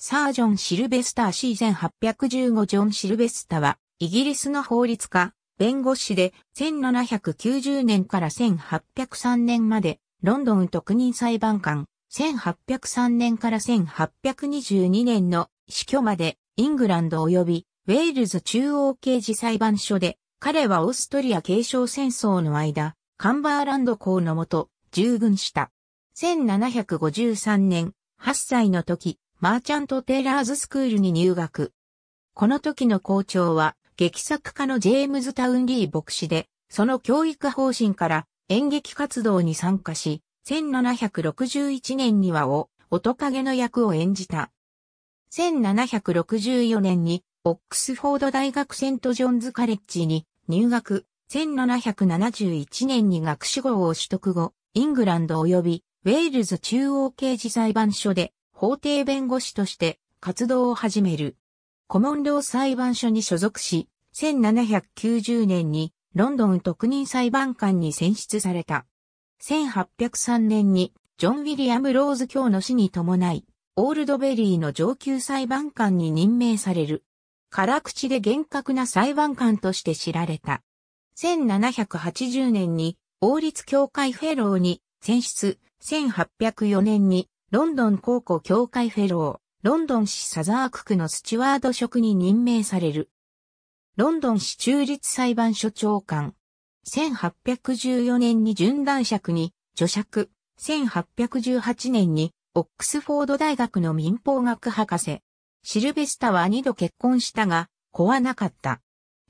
サージョン・シルベスター C 1815ジョン・シルベスタは、イギリスの法律家、弁護士で、1790年から1803年まで、ロンドン特任裁判官、1803年から1822年の死去まで、イングランド及び、ウェールズ中央刑事裁判所で、彼はオーストリア継承戦争の間、カンバーランド校のもと、従軍した。1753年、8歳の時、マーチャント・テイラーズスクールに入学。この時の校長は、劇作家のジェームズ・タウン・リー牧師で、その教育方針から演劇活動に参加し、1761年にはお、音影の役を演じた。1764年に、オックスフォード大学セントジョンズカレッジに入学、1771年に学士号を取得後、イングランド及びウェールズ中央刑事裁判所で法廷弁護士として活動を始める。コモンロー裁判所に所属し、1790年にロンドン特任裁判官に選出された。1803年にジョン・ウィリアム・ローズ卿の死に伴い、オールドベリーの上級裁判官に任命される。辛口で厳格な裁判官として知られた。1780年に王立協会フェローに選出、1804年にロンドン高校協会フェロー、ロンドン市サザーク区のスチュワード職に任命される。ロンドン市中立裁判所長官。1814年に準断爵に、女爵。1818年に、オックスフォード大学の民法学博士。シルベスタは二度結婚したが、子はなかった。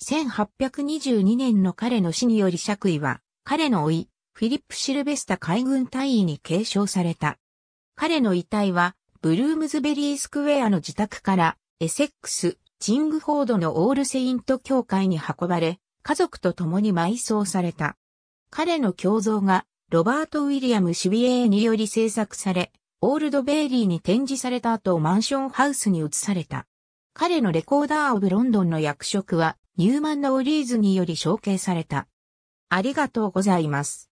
1822年の彼の死により爵位は、彼のい、フィリップ・シルベスタ海軍大尉に継承された。彼の遺体は、ブルームズベリースクエアの自宅から、エセックス、チングフォードのオールセイント教会に運ばれ、家族と共に埋葬された。彼の胸像が、ロバート・ウィリアム・シュビエーにより制作され、オールド・ベイリーに展示された後マンションハウスに移された。彼のレコーダー・オブ・ロンドンの役職は、ニューマンのオリーズにより承継された。ありがとうございます。